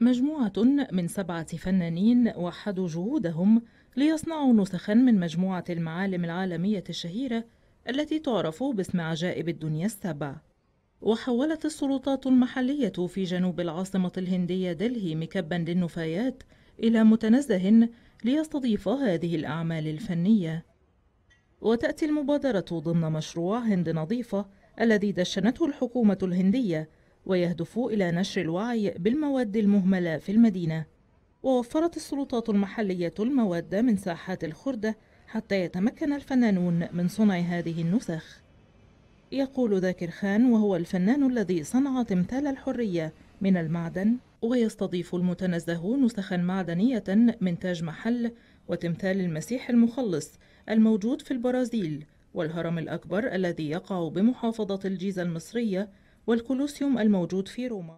مجموعة من سبعة فنانين وحدوا جهودهم ليصنعوا نسخا من مجموعة المعالم العالمية الشهيرة التي تعرف باسم عجائب الدنيا السبع وحولت السلطات المحلية في جنوب العاصمة الهندية دلهي مكبا للنفايات إلى متنزه ليستضيف هذه الأعمال الفنية وتأتي المبادرة ضمن مشروع هند نظيفة الذي دشنته الحكومة الهندية ويهدف إلى نشر الوعي بالمواد المهملة في المدينة ووفرت السلطات المحلية المواد من ساحات الخردة حتى يتمكن الفنانون من صنع هذه النسخ يقول ذاكر خان وهو الفنان الذي صنع تمثال الحرية من المعدن ويستضيف المتنزه نسخا معدنية من تاج محل وتمثال المسيح المخلص الموجود في البرازيل والهرم الأكبر الذي يقع بمحافظة الجيزة المصرية والكولوسيوم الموجود في روما